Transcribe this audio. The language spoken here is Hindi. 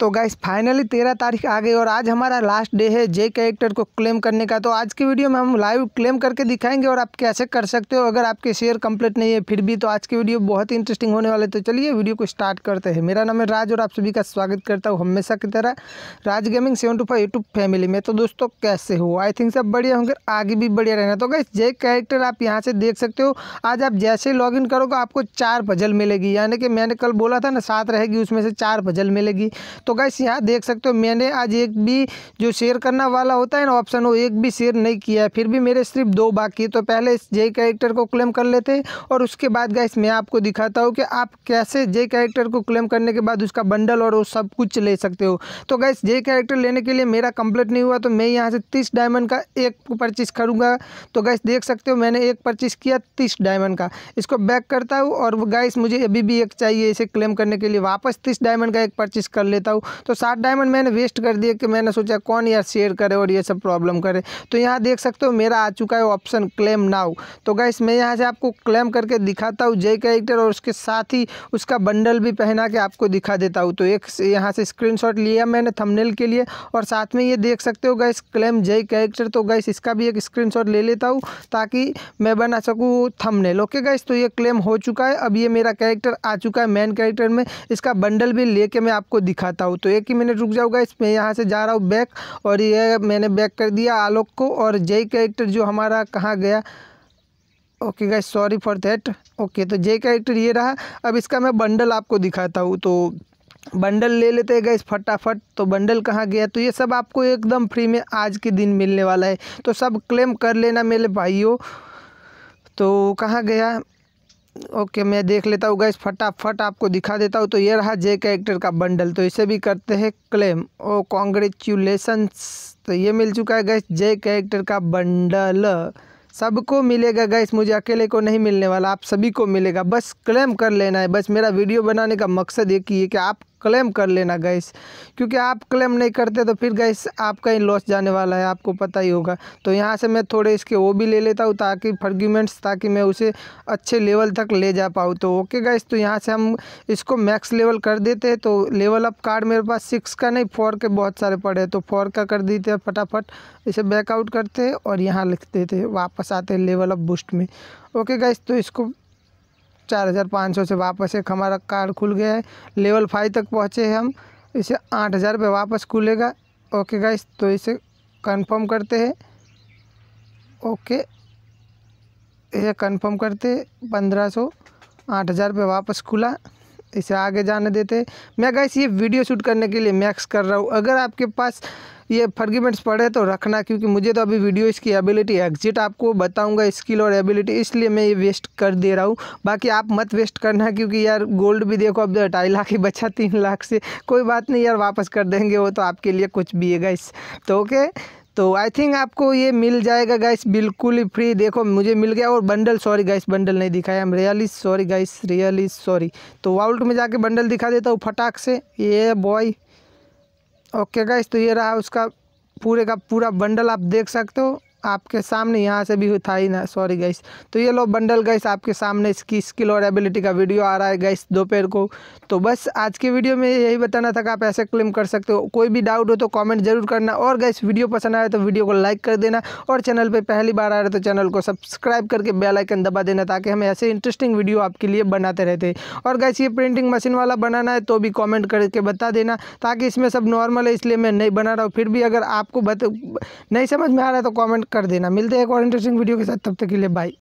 तो गाइस फाइनली तेरह तारीख आ गई और आज हमारा लास्ट डे है जे कैरेक्टर को क्लेम करने का तो आज की वीडियो में हम लाइव क्लेम करके दिखाएंगे और आप कैसे कर सकते हो अगर आपके शेयर कंप्लीट नहीं है फिर भी तो आज की वीडियो बहुत ही इंटरेस्टिंग होने वाले तो चलिए वीडियो को स्टार्ट करते हैं मेरा नाम है राज और आप सभी का स्वागत करता हूँ हमेशा की तरह Raj gaming seven two five family में तो दोस्तों कैसे हो आई थिंक सब बढ़िया होंगे आगे भी बढ़िया रहना तो गाइस जे कैरेक्टर आप यहाँ से देख सकते हो आज आप जैसे लॉग इन करोगे आपको चार पजल मिलेगी यानी कि मैंने कल बोला था ना सात रहेगी उसमें से चार पजल मिलेगी तो गैस यहाँ देख सकते हो मैंने आज एक भी जो शेयर करना वाला होता है ना ऑप्शन वो एक भी शेयर नहीं किया है फिर भी मेरे सिर्फ दो बाकी तो पहले इस जय कैरेक्टर को क्लेम कर लेते हैं और उसके बाद गैस मैं आपको दिखाता हूँ कि आप कैसे जय कैरेक्टर को क्लेम करने के बाद उसका बंडल और वो सब कुछ ले सकते हो तो गैस जय कैरेक्टर लेने के लिए मेरा कंप्लीट नहीं हुआ तो मैं यहाँ से तीस डायमंड का एक परचेस करूँगा तो गैस देख सकते हो मैंने एक परचेस किया तीस डायमंड का इसको बैक करता हूँ और गैस मुझे अभी भी एक चाहिए इसे क्लेम करने के लिए वापस तीस डायमंड का एक परचेस कर लेता हूँ रहा हूँ तो सात डायमंड मैंने वेस्ट कर दिए कि मैंने सोचा कौन यार शेयर करे और ये सब प्रॉब्लम करे तो यहाँ देख सकते हो मेरा आ चुका है ऑप्शन क्लेम नाउ तो गाइस मैं यहाँ से आपको क्लेम करके दिखाता हूँ जय कैरेक्टर और उसके साथ ही उसका बंडल भी पहना के आपको दिखा देता हूँ तो एक यहाँ से स्क्रीन लिया मैंने थमनेल के लिए और साथ में ये देख सकते हो गाइस क्लेम जय कैरेक्टर तो गाइस इसका भी एक स्क्रीन ले लेता हूँ ताकि मैं बना सकूँ थमनेल ओके गाइस तो ये क्लेम हो चुका है अब ये मेरा कैरेक्टर आ चुका है मैन कैरेक्टर में इसका बंडल भी लेके मैं आपको दिखाता जाता हूँ तो एक ही मिनट रुक जाऊँगा इस मैं यहाँ से जा रहा हूँ बैक और ये मैंने बैक कर दिया आलोक को और जय कैरेक्टर जो हमारा कहाँ गया okay guys sorry for that okay तो जय कैरेक्टर ये रहा अब इसका मैं बंडल आपको दिखाता हूँ तो बंडल ले लेते हैं गाइस फटाफट तो बंडल कहाँ गया तो ये सब आपको एकदम फ्री में आज के दिन मिलने वाला है तो सब क्लेम कर लेना मेरे भाइयों तो कहाँ गया ओके मैं देख लेता हूँ गैस फटाफट आपको दिखा देता हूँ तो ये रहा जे कैरेक्टर का बंडल तो इसे भी करते हैं क्लेम ओ कॉन्ग्रेचुलेसन्स तो ये मिल चुका है गैस जे कैरेक्टर का बंडल सबको मिलेगा गैस मुझे अकेले को नहीं मिलने वाला आप सभी को मिलेगा बस क्लेम कर लेना है बस मेरा वीडियो बनाने का मकसद ये कि है कि आप क्लेम कर लेना गैस क्योंकि आप क्लेम नहीं करते तो फिर गैस आपका ही लॉस जाने वाला है आपको पता ही होगा तो यहाँ से मैं थोड़े इसके वो भी ले लेता हूँ ताकि फर्ग्यूमेंट्स ताकि मैं उसे अच्छे लेवल तक ले जा पाऊँ तो ओके गैस तो यहाँ से हम इसको मैक्स लेवल कर देते हैं तो लेवल अप कार्ड मेरे पास सिक्स का नहीं फोर के बहुत सारे पड़े तो फोर का कर देते हैं फटाफट इसे बैकआउट करते हैं और यहाँ लिख देते हैं वापस आते हैं लेवल अप बूस्ट में ओके गैस तो इसको चार हज़ार पाँच सौ से वापस एक हमारा कार्ड खुल गया है लेवल फाइव तक पहुँचे हैं हम इसे आठ हज़ार रुपये वापस खुलेगा ओके गाइस तो इसे कंफर्म करते हैं ओके इसे कंफर्म करते पंद्रह सौ आठ हज़ार रुपये वापस खुला इसे आगे जाने देते मैं गाइस ये वीडियो शूट करने के लिए मैक्स कर रहा हूँ अगर आपके पास ये फर्गीमेंट्स पढ़े तो रखना क्योंकि मुझे तो अभी वीडियो इसकी एबिलिटी एग्जिट आपको बताऊंगा स्किल और एबिलिटी इसलिए मैं ये वेस्ट कर दे रहा हूँ बाकी आप मत वेस्ट करना क्योंकि यार गोल्ड भी देखो अब तो ढाई लाख ही बचा तीन लाख से कोई बात नहीं यार वापस कर देंगे वो तो आपके लिए कुछ भी है गाइस तो ओके तो आई थिंक आपको ये मिल जाएगा गाइस बिल्कुल ही फ्री देखो मुझे मिल गया और बंडल सॉरी गाइस बंडल नहीं दिखाया हम really sorry guys really sorry तो वाउल्ट में जाके बंडल दिखा देता हूँ फटाक से ये बॉय ओके गाइस तो ये रहा उसका पूरे का पूरा बंडल आप देख सकते हो आपके सामने यहाँ से भी था ही ना सॉरी गैस तो ये लो बंडल गैस आपके सामने इसकी स्किल और एबिलिटी का वीडियो आ रहा है गैस दोपहर को तो बस आज की वीडियो में यही बताना था कि आप ऐसे क्लेम कर सकते हो कोई भी डाउट हो तो कमेंट जरूर करना और गैस वीडियो पसंद आए तो वीडियो को लाइक कर देना और चैनल पर पहली बार आ रहे तो चैनल को सब्सक्राइब करके बेलाइकन दबा देना ताकि हम ऐसे इंटरेस्टिंग वीडियो आपके लिए बनाते रहते और गैस ये प्रिंटिंग मशीन वाला बनाना है तो भी कॉमेंट करके बता देना ताकि इसमें सब नॉर्मल है इसलिए मैं नहीं बना रहा हूँ फिर भी अगर आपको नहीं समझ में आ रहा है तो कॉमेंट कर देना मिलते हैं एक और इंटरेस्टिंग वीडियो के साथ तब तक के लिए बाय